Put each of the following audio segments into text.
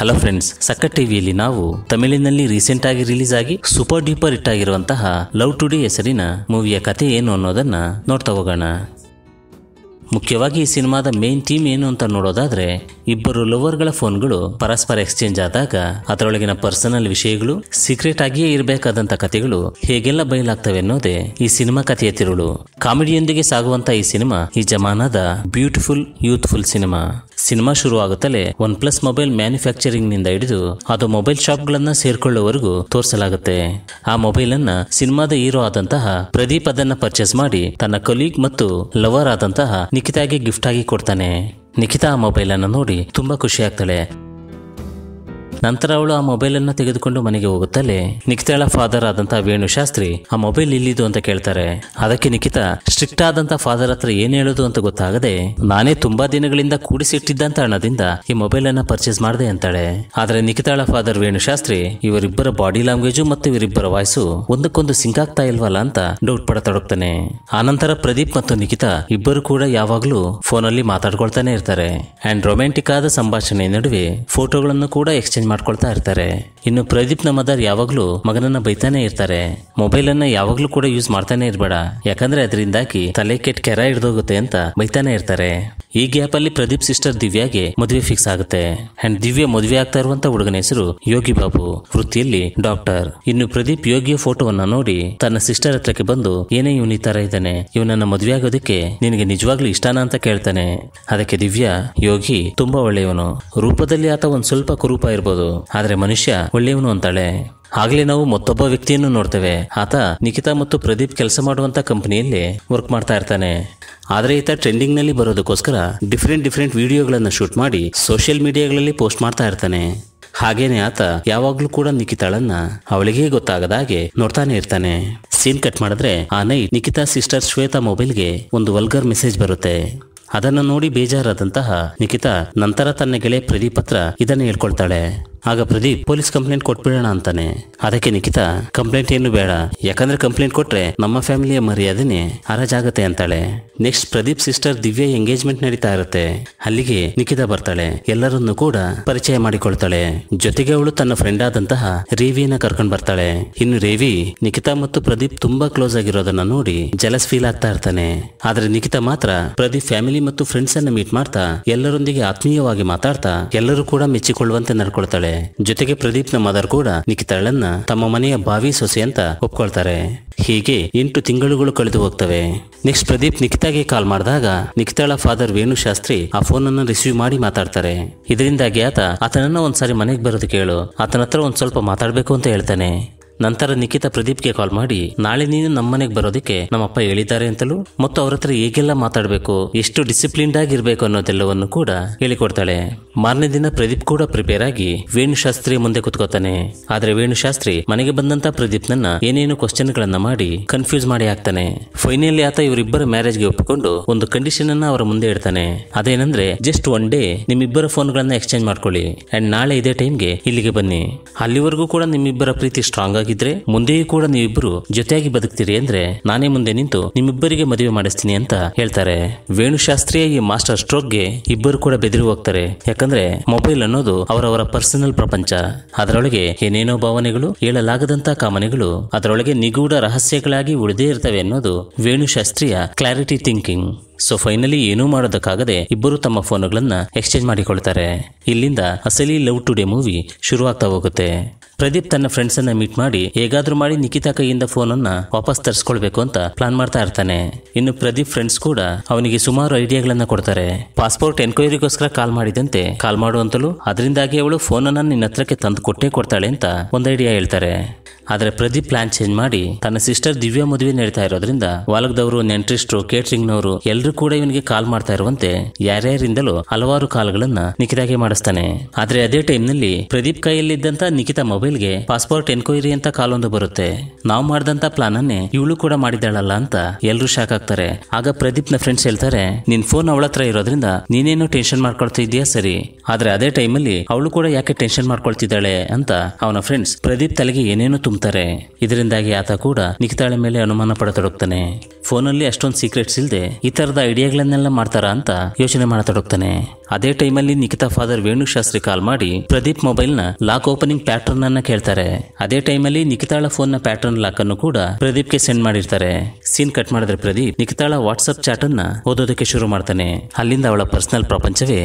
hello friends ಸಕ್ಕ ಟಿವಿಯಲ್ಲಿ ನಾವು ತಮಿಳಿನಲ್ಲಿ ರೀಸೆಂಟ್ ಆಗಿ ರಿಲೀಸ್ ಆಗಿ ಸೂಪರ್ ಡೀಪರ್ ಹಿಟ್ ಆಗಿರುವಂತಹ ಲವ್ ಟುಡೇ ಹೆಸರಿನ ಮೂವಿಯ ಕತೆ ಏನು ಅನ್ನೋದನ್ನ ನೋಡ್ತಾ ಹೋಗೋಣ ಮುಖ್ಯವಾಗಿ ಈ ಸಿನಿಮಾದ ಮೇನ್ ಟೀಮ್ ಏನು ಅಂತ ನೋಡೋದಾದ್ರೆ ಇಬ್ಬರು ಲವರ್ಗಳ ಫೋನ್ಗಳು ಪರಸ್ಪರ ಎಕ್ಸ್ಚೇಂಜ್ ಆದಾಗ ಅದರೊಳಗಿನ ಪರ್ಸನಲ್ ವಿಷಯಗಳು ಸೀಕ್ರೆಟ್ ಆಗಿಯೇ ಇರಬೇಕಾದಂತ ಕಥೆಗಳು ಹೇಗೆಲ್ಲ ಬಯಲಾಗ್ತವೆ ಅನ್ನೋದೇ ಈ ಸಿನಿಮಾ ಕಥೆಯ ತಿರುಳು ಕಾಮಿಡಿಯೊಂದಿಗೆ ಸಾಗುವಂತ ಈ ಸಿನಿಮಾ ಈ ಜಮಾನದ ಬ್ಯೂಟಿಫುಲ್ ಯೂತ್ಫುಲ್ ಸಿನಿಮಾ ಸಿನಿಮಾ ಶುರುವಾಗುತ್ತಲೇ ಒನ್ ಪ್ಲಸ್ ಮೊಬೈಲ್ ಮ್ಯಾನುಫ್ಯಾಕ್ಚರಿಂಗ್ ನಿಂದ ಹಿಡಿದು ಅದು ಮೊಬೈಲ್ ಶಾಪ್ ಗಳನ್ನ ಸೇರ್ಕೊಳ್ಳುವವರೆಗೂ ತೋರಿಸಲಾಗುತ್ತೆ ಆ ಮೊಬೈಲ್ ಅನ್ನ ಸಿನಿಮಾದ ಹೀರೋ ಆದಂತಹ ಪ್ರದೀಪ್ ಅದನ್ನ ಪರ್ಚೇಸ್ ಮಾಡಿ ತನ್ನ ಕಲೀಗ್ ಮತ್ತು ಲವರ್ ಆದಂತಹ ನಿಖಿತಾಗೆ ಆಗಿ ಕೊಡ್ತಾನೆ ನಿಖಿತಾ ಆ ಮೊಬೈಲನ್ನು ನೋಡಿ ಖುಷಿ ಆಗ್ತಾಳೆ ನಂತರ ಅವಳು ಆ ಮೊಬೈಲ್ ಅನ್ನು ತೆಗೆದುಕೊಂಡು ಮನೆಗೆ ಹೋಗುತ್ತಲೇ ನಿಖಿತಾಳ ಫಾದರ್ ಆದಂತಹ ವೇಣು ಶಾಸ್ತ್ರಿ ಆ ಮೊಬೈಲ್ ಇಲ್ಲಿದ್ದು ಅಂತ ಕೇಳ್ತಾರೆ ಅದಕ್ಕೆ ನಿಖಿತ ಸ್ಟ್ರಿಕ್ಟ್ ಆದಂತಹ ಫಾದರ್ ಹತ್ರ ಏನ್ ಹೇಳೋದು ಅಂತ ಗೊತ್ತಾಗದೆ ನಾನೇ ತುಂಬಾ ದಿನಗಳಿಂದ ಕೂಡಿಸಿಟ್ಟಿದ್ದಂತ ಹಣದಿಂದ ಈ ಮೊಬೈಲ್ ಅನ್ನ ಪರ್ಚೇಸ್ ಮಾಡಿದೆ ಅಂತಾಳೆ ಆದ್ರೆ ನಿಖಿತಾಳ ಫಾದರ್ ವೇಣು ಶಾಸ್ತ್ರಿ ಇವರಿಬ್ಬರ ಬಾಡಿ ಲ್ಯಾಂಗ್ವೇಜು ಮತ್ತು ಇವರಿಬ್ಬರ ವಾಯ್ಸು ಒಂದಕ್ಕೊಂದು ಸಿಂಕ್ ಆಗ್ತಾ ಇಲ್ವಲ್ಲ ಅಂತ ಡೌಟ್ ಪಡತೊಡಗ್ತಾನೆ ಆನಂತರ ಪ್ರದೀಪ್ ಮತ್ತು ನಿಖಿತ ಇಬ್ಬರು ಕೂಡ ಯಾವಾಗ್ಲೂ ಫೋನಲ್ಲಿ ಮಾತಾಡ್ಕೊಳ್ತಾನೆ ಇರ್ತಾರೆ ಅಂಡ್ ರೊಮ್ಯಾಂಟಿಕ್ ಆದ ಸಂಭಾಷಣೆ ನಡುವೆ ಫೋಟೋಗಳನ್ನು ಕೂಡ ಎಕ್ಸ್ಚೇಂಜ್ ಮಾಡ್ಕೊಳ್ತಾ ಇರ್ತಾರೆ ಇನ್ನು ಪ್ರದೀಪ್ ನ ಮದರ್ ಯಾವಾಗ್ಲೂ ಮಗನನ್ನ ಬೈತಾನೆ ಇರ್ತಾರೆ ಮೊಬೈಲ್ ಅನ್ನ ಯಾವಾಗ್ಲೂ ಕೂಡ ಯೂಸ್ ಮಾಡ್ತಾನೆ ಇರಬೇಡ ಯಾಕಂದ್ರೆ ಅದರಿಂದಾಗಿ ತಲೆ ಕೆಟ್ಟ ಕೆರ ಹಿಡ್ದೋಗುತ್ತೆ ಅಂತ ಬೈತಾನೆ ಇರ್ತಾರೆ ಈ ಗ್ಯಾಪ್ ಅಲ್ಲಿ ಪ್ರದೀಪ್ ಸಿಸ್ಟರ್ ದಿವ್ಯಾಗೆ ಮದುವೆ ಫಿಕ್ಸ್ ಆಗುತ್ತೆ ಅಂಡ್ ದಿವ್ಯ ಮದುವೆ ಆಗ್ತಾ ಇರುವಂತ ಹುಡುಗನ ಹೆಸರು ಯೋಗಿ ಬಾಬು ವೃತ್ತಿಯಲ್ಲಿ ಡಾಕ್ಟರ್ ಇನ್ನು ಪ್ರದೀಪ್ ಯೋಗಿಯ ಫೋಟೋವನ್ನ ನೋಡಿ ತನ್ನ ಸಿಸ್ಟರ್ ಹತ್ರಕ್ಕೆ ಬಂದು ಏನೇ ಇವನ್ ಈ ತರ ಇದ್ದಾನೆ ಇವನನ್ನ ಮದುವೆ ಆಗೋದಕ್ಕೆ ನಿನಗೆ ನಿಜವಾಗ್ಲೂ ಇಷ್ಟಾನ ಅಂತ ಕೇಳ್ತಾನೆ ಅದಕ್ಕೆ ದಿವ್ಯಾ ಯೋಗಿ ತುಂಬಾ ಒಳ್ಳೆಯವನು ರೂಪದಲ್ಲಿ ಆತ ಒಂದ್ ಸ್ವಲ್ಪ ಕುರೂಪ ಇರಬಹುದು ಆದ್ರೆ ಆದರೆ ಮನುಷ್ಯ ಒಳ್ಳೆಯವನು ಅಂತಾಳೆ ಆಗ್ಲೇ ನಾವು ಮತ್ತೊಬ್ಬ ವ್ಯಕ್ತಿಯನ್ನು ನೋಡ್ತೇವೆ ಆತ ನಿಖಿತಾ ಮತ್ತು ಪ್ರದೀಪ್ ಕೆಲಸ ಮಾಡುವಂತ ಕಂಪನಿಯಲ್ಲಿ ವರ್ಕ್ ಮಾಡ್ತಾ ಇರ್ತಾನೆ ಆದರೆ ಈತ ಟ್ರೆಂಡಿಂಗ್ ನಲ್ಲಿ ಬರೋದಕ್ಕೋಸ್ಕರ ಡಿಫ್ರೆಂಟ್ ಡಿಫ್ರೆಂಟ್ ವಿಡಿಯೋಗಳನ್ನು ಶೂಟ್ ಮಾಡಿ ಸೋಷಿಯಲ್ ಮೀಡಿಯಾಗಳಲ್ಲಿ ಪೋಸ್ಟ್ ಮಾಡ್ತಾ ಇರ್ತಾನೆ ಹಾಗೇನೆ ಆತ ಯಾವಾಗ್ಲೂ ಕೂಡ ನಿಖಿತಾಳನ್ನ ಅವಳಿಗೆ ಗೊತ್ತಾಗದ ಹಾಗೆ ನೋಡ್ತಾನೆ ಇರ್ತಾನೆ ಸೀನ್ ಕಟ್ ಮಾಡಿದ್ರೆ ಆ ನೈಟ್ ನಿಖಿತಾ ಸಿಸ್ಟರ್ ಶ್ವೇತಾ ಮೊಬೈಲ್ಗೆ ಒಂದು ವಲ್ಗರ್ ಮೆಸೇಜ್ ಬರುತ್ತೆ ಅದನ್ನು ನೋಡಿ ಬೇಜಾರಾದಂತಹ ನಿಖಿತಾ ನಂತರ ತನ್ನ ಗೆಳೆಯ ಪ್ರದೀಪ್ ಹತ್ರ ಇದನ್ನು ಹೇಳ್ಕೊಳ್ತಾಳೆ ಆಗ ಪ್ರದೀಪ್ ಪೊಲೀಸ್ ಕಂಪ್ಲೇಂಟ್ ಕೊಟ್ಬಿಡೋಣ ಅಂತಾನೆ ಅದಕ್ಕೆ ನಿಖಿತಾ ಕಂಪ್ಲೇಂಟ್ ಏನು ಬೇಡ ಯಾಕಂದ್ರೆ ಕಂಪ್ಲೇಂಟ್ ಕೊಟ್ರೆ ನಮ್ಮ ಫ್ಯಾಮಿಲಿಯ ಮರ್ಯಾದೆನೆ ಹರಾಜಾಗತ್ತೆ ಅಂತಾಳೆ next Pradeep sister Divya engagement ನಡೀತಾ ಇರುತ್ತೆ ಅಲ್ಲಿಗೆ ನಿಖಿತಾ ಬರ್ತಾಳೆ ಎಲ್ಲರನ್ನೂ ಕೂಡ ಪರಿಚಯ ಮಾಡಿಕೊಳ್ತಾಳೆ ಜೊತೆಗೆ ಅವಳು ತನ್ನ ಫ್ರೆಂಡ್ ಆದಂತಹ ರೇವಿಯನ್ನ ಕರ್ಕೊಂಡ್ ಬರ್ತಾಳೆ ಇನ್ನು ರೇವಿ ನಿಖಿತಾ ಮತ್ತು ಪ್ರದೀಪ್ ತುಂಬಾ ಕ್ಲೋಸ್ ಆಗಿರೋದನ್ನ ನೋಡಿ ಜಲಸ್ ಫೀಲ್ ಆಗ್ತಾ ಇರ್ತಾನೆ ಆದ್ರೆ ನಿಖಿತಾ ಮಾತ್ರ ಪ್ರದೀಪ್ ಫ್ಯಾಮಿಲಿ ಮತ್ತು ಫ್ರೆಂಡ್ಸ್ ಅನ್ನ ಮೀಟ್ ಮಾಡ್ತಾ ಎಲ್ಲರೊಂದಿಗೆ ಆತ್ಮೀಯವಾಗಿ ಮಾತಾಡ್ತಾ ಎಲ್ಲರೂ ಕೂಡ ಮೆಚ್ಚಿಕೊಳ್ಳುವಂತೆ ನಡ್ಕೊಳ್ತಾಳೆ ಜೊತೆಗೆ ಪ್ರದೀಪ್ ನ ಮದರ್ ಕೂಡ ನಿಖಿತಾಳನ್ನ ತಮ್ಮ ಮನೆಯ ಬಾವಿ ಸೊಸೆ ಅಂತ ಒಪ್ಕೊಳ್ತಾರೆ ಹೀಗೆ ಎಂಟು ತಿಂಗಳುಗಳು ಕಳೆದು ಹೋಗ್ತವೆ ನೆಕ್ಸ್ಟ್ ಪ್ರದೀಪ್ ನಿಖಿತಾಗೆ ಕಾಲ್ ಮಾಡಿದಾಗ ನಿಖಿತಾಳ ಫಾದರ್ ವೇಣು ಶಾಸ್ತ್ರಿ ಆ ಫೋನ್ ಅನ್ನು ರಿಸೀವ್ ಮಾಡಿ ಮಾತಾಡ್ತಾರೆ ಇದರಿಂದಾಗಿ ಆತ ಆತನನ್ನ ಒಂದ್ಸಾರಿ ಮನೆಗೆ ಬರೋದು ಕೇಳು ಆತನ ಹತ್ರ ಒಂದ್ ಸ್ವಲ್ಪ ಮಾತಾಡ್ಬೇಕು ಅಂತ ಹೇಳ್ತಾನೆ ನಂತರ ನಿಖಿತ ಪ್ರದೀಪ್ಗೆ ಕಾಲ್ ಮಾಡಿ ನಾಳೆ ನೀನು ನಮ್ಮನೆಗೆ ಬರೋದಕ್ಕೆ ನಮ್ಮಪ್ಪ ಹೇಳಿದ್ದಾರೆ ಅಂತಲೂ ಮತ್ತು ಅವ್ರ ಹತ್ರ ಹೇಗೆಲ್ಲ ಮಾತಾಡಬೇಕು ಎಷ್ಟು ಡಿಸಿಪ್ಲಿನ್ಡ್ ಆಗಿರ್ಬೇಕು ಅನ್ನೋದೆಲ್ಲವನ್ನು ಕೂಡ ಹೇಳಿಕೊಡ್ತಾಳೆ ಮಾರನೇ ದಿನ ಪ್ರದೀಪ್ ಕೂಡ ಪ್ರಿಪೇರ್ ಆಗಿ ವೇಣುಶಾಸ್ತ್ರಿ ಮುಂದೆ ಕುತ್ಕೋತಾನೆ ಆದ್ರೆ ವೇಣುಶಾಸ್ತ್ರಿ ಮನೆಗೆ ಬಂದಂತ ಪ್ರದೀಪ್ ನನ್ನ ಏನೇನು ಕ್ವಶನ್ ಗಳನ್ನ ಮಾಡಿ ಕನ್ಫ್ಯೂಸ್ ಮಾಡಿ ಹಾಕ್ತಾನೆ ಫೈನಲ್ ಆತ ಇವರಿಬ್ಬರ ಮ್ಯಾರೇಜ್ ಗೆ ಒಪ್ಪಿಕೊಂಡು ಒಂದು ಕಂಡೀಷನ್ ಅನ್ನ ಅವರ ಮುಂದೆ ಇಡ್ತಾನೆ ಅದೇನಂದ್ರೆ ಜಸ್ಟ್ ಒನ್ ಡೇ ನಿಮ್ಮಿಬ್ಬರ ಫೋನ್ ಗಳನ್ನ ಎಕ್ಸ್ಚೇಂಜ್ ಮಾಡ್ಕೊಳ್ಳಿ ಅಂಡ್ ನಾಳೆ ಇದೇ ಟೈಮ್ಗೆ ಇಲ್ಲಿಗೆ ಬನ್ನಿ ಅಲ್ಲಿವರೆಗೂ ಕೂಡ ನಿಮ್ಮಿಬ್ಬರ ಪ್ರೀತಿ ಸ್ಟ್ರಾಂಗ್ ಆಗಿ ಇದ್ರೆ ಮುಂದೆಯೂ ಕೂಡ ನೀವಿಬ್ಬರು ಜೊತೆಯಾಗಿ ಬದುಕ್ತೀರಿ ಅಂದ್ರೆ ನಾನೇ ಮುಂದೆ ನಿಂತು ನಿಮ್ಮಿಬ್ಬರಿಗೆ ಮದುವೆ ಮಾಡಿಸ್ತೀನಿ ಅಂತ ಹೇಳ್ತಾರೆ ವೇಣುಶಾಸ್ತ್ರೀಯ ಈ ಮಾಸ್ಟರ್ ಸ್ಟ್ರೋಕ್ಗೆ ಇಬ್ಬರು ಕೂಡ ಬೆದರಿ ಹೋಗ್ತಾರೆ ಯಾಕಂದ್ರೆ ಮೊಬೈಲ್ ಅನ್ನೋದು ಅವರವರ ಪರ್ಸನಲ್ ಪ್ರಪಂಚ ಅದರೊಳಗೆ ಏನೇನೋ ಭಾವನೆಗಳು ಹೇಳಲಾಗದಂತ ಕಾಮನೆಗಳು ಅದರೊಳಗೆ ನಿಗೂಢ ರಹಸ್ಯಗಳಾಗಿ ಉಳಿದೇ ಇರ್ತವೆ ಅನ್ನೋದು ವೇಣುಶಾಸ್ತ್ರೀಯ ಕ್ಲಾರಿಟಿ ಥಿಂಕಿಂಗ್ ಸೊ ಫೈನಲಿ ಏನೂ ಮಾಡೋದಕ್ಕಾಗದೆ ಇಬ್ಬರು ತಮ್ಮ ಫೋನುಗಳನ್ನ ಎಕ್ಸ್ಚೇಂಜ್ ಮಾಡಿಕೊಳ್ತಾರೆ ಇಲ್ಲಿಂದ ಅಸಲಿ ಲವ್ ಟುಡೇ ಮೂವಿ ಶುರುವಾಗ್ತಾ ಹೋಗುತ್ತೆ ಪ್ರದೀಪ್ ತನ್ನ ಫ್ರೆಂಡ್ಸ್ ಅನ್ನ ಮೀಟ್ ಮಾಡಿ ಹೇಗಾದ್ರೂ ಮಾಡಿ ನಿಖಿತಾ ಕೈಯಿಂದ ಫೋನ್ ಅನ್ನ ವಾಪಸ್ ತರಿಸ್ಕೊಳ್ಬೇಕು ಅಂತ ಪ್ಲಾನ್ ಮಾಡ್ತಾ ಇರ್ತಾನೆ ಇನ್ನು ಪ್ರದೀಪ್ ಫ್ರೆಂಡ್ಸ್ ಕೂಡ ಅವನಿಗೆ ಸುಮಾರು ಐಡಿಯಾಗಳನ್ನ ಕೊಡ್ತಾರೆ ಪಾಸ್ಪೋರ್ಟ್ ಎನ್ಕ್ವೈರಿಗೋಸ್ಕರ ಕಾಲ್ ಮಾಡಿದಂತೆ ಕಾಲ್ ಮಾಡುವಂತಲೂ ಅದರಿಂದಾಗಿ ಅವಳು ಫೋನ್ ಅನ್ನ ನಿನ್ನ ಹತ್ರಕ್ಕೆ ತಂದು ಕೊಟ್ಟೇ ಕೊಡ್ತಾಳೆ ಅಂತ ಒಂದು ಐಡಿಯಾ ಹೇಳ್ತಾರೆ ಆದರೆ ಪ್ರದೀಪ್ ಪ್ಲಾನ್ ಚೇಂಜ್ ಮಾಡಿ ತನ್ನ ಸಿಸ್ಟರ್ ದಿವ್ಯಾ ಮದುವೆ ನಡೀತಾ ಇರೋದ್ರಿಂದ ವಾಲಗದವರು ನೆಂಟ್ರಿಸ್ಟ್ರು ಕೇಟ್ರಿಂಗ್ನವರು ಎಲ್ಲರೂ ಕೂಡ ಇವನಿಗೆ ಕಾಲ್ ಮಾಡ್ತಾ ಇರುವಂತೆ ಯಾರ್ಯಾರಿಂದಲೂ ಹಲವಾರು ಗಳನ್ನ ನಿಖಿತಾಗೆ ಮಾಡಿಸ್ತಾನೆ ಆದ್ರೆ ಅದೇ ಟೈಮ್ ನಲ್ಲಿ ಪ್ರದೀಪ್ ಕೈಯಲ್ಲಿದ್ದಂತ ನಿಖಿತಾ ಮೊಬೈಲ್ಗೆ ಪಾಸ್ಪೋರ್ಟ್ ಎನ್ಕ್ವೈರಿ ಅಂತ ಒಂದು ಬರುತ್ತೆ ನಾವು ಮಾಡಿದಂತ ಪ್ಲಾನ್ ಅನ್ನೇ ಇವಳು ಕೂಡ ಮಾಡಿದಾಳಲ್ಲ ಅಂತ ಎಲ್ರು ಶಾಕ್ ಆಗ್ತಾರೆ ಆಗ ಪ್ರದೀಪ್ ನ ಫ್ರೆಂಡ್ಸ್ ಹೇಳ್ತಾರೆ ನಿನ್ ಫೋನ್ ಅವಳ ಹತ್ರ ಇರೋದ್ರಿಂದ ನೀನೇನು ಟೆನ್ಷನ್ ಮಾಡ್ಕೊಳ್ತಾ ಸರಿ ಆದ್ರೆ ಅದೇ ಟೈಮಲ್ಲಿ ಅವಳು ಕೂಡ ಯಾಕೆ ಟೆನ್ಷನ್ ಮಾಡ್ಕೊಳ್ತಿದ್ದಾಳೆ ಅಂತ ಅವನ ಫ್ರೆಂಡ್ಸ್ ಪ್ರದೀಪ್ ತಲೆಗೆ ಏನೇನು ತುಂಬ ಇದರಿಂದಾಗಿ ಆತ ಕೂಡ ನಿಖಿತಾಳೆ ಮೇಲೆ ಅನುಮಾನ ಪಡತೊಡಗ್ತಾನೆ ಫೋನಲ್ಲಿ ಅಷ್ಟೊಂದು ಸೀಕ್ರೆಟ್ಸ್ ಇಲ್ಲದೆ ಈ ತರದ ಐಡಿಯಾಗಳನ್ನೆಲ್ಲ ಮಾಡ್ತಾರ ಅಂತ ಯೋಚನೆ ಮಾಡತೊಡಗ್ತಾನೆ ಅದೇ ಟೈಮಲ್ಲಿ ನಿಖಿತಾ ಫಾದರ್ ವೇಣು ಶಾಸ್ತ್ರಿ ಕಾಲ್ ಮಾಡಿ ಪ್ರದೀಪ್ ಮೊಬೈಲ್ನ ಲಾಕ್ ಓಪನಿಂಗ್ ಪ್ಯಾಟರ್ನ್ ಅನ್ನ ಕೇಳ್ತಾರೆ ಅದೇ ಟೈಮಲ್ಲಿ ನಿಖಿತಾಳ ಫೋನ್ನ ಪ್ಯಾಟರ್ನ್ ಲಾಕ್ ಅನ್ನು ಕೂಡ ಗೆ ಸೆಂಡ್ ಮಾಡಿರ್ತಾರೆ ಸೀನ್ ಕಟ್ ಮಾಡಿದ್ರೆ ಪ್ರದೀಪ್ ನಿಖಿತಾಳ ವಾಟ್ಸಪ್ ಚಾಟ್ ಅನ್ನ ಓದೋದಕ್ಕೆ ಶುರು ಮಾಡ್ತಾನೆ ಅಲ್ಲಿಂದ ಅವಳ ಪರ್ಸನಲ್ ಪ್ರಪಂಚವೇ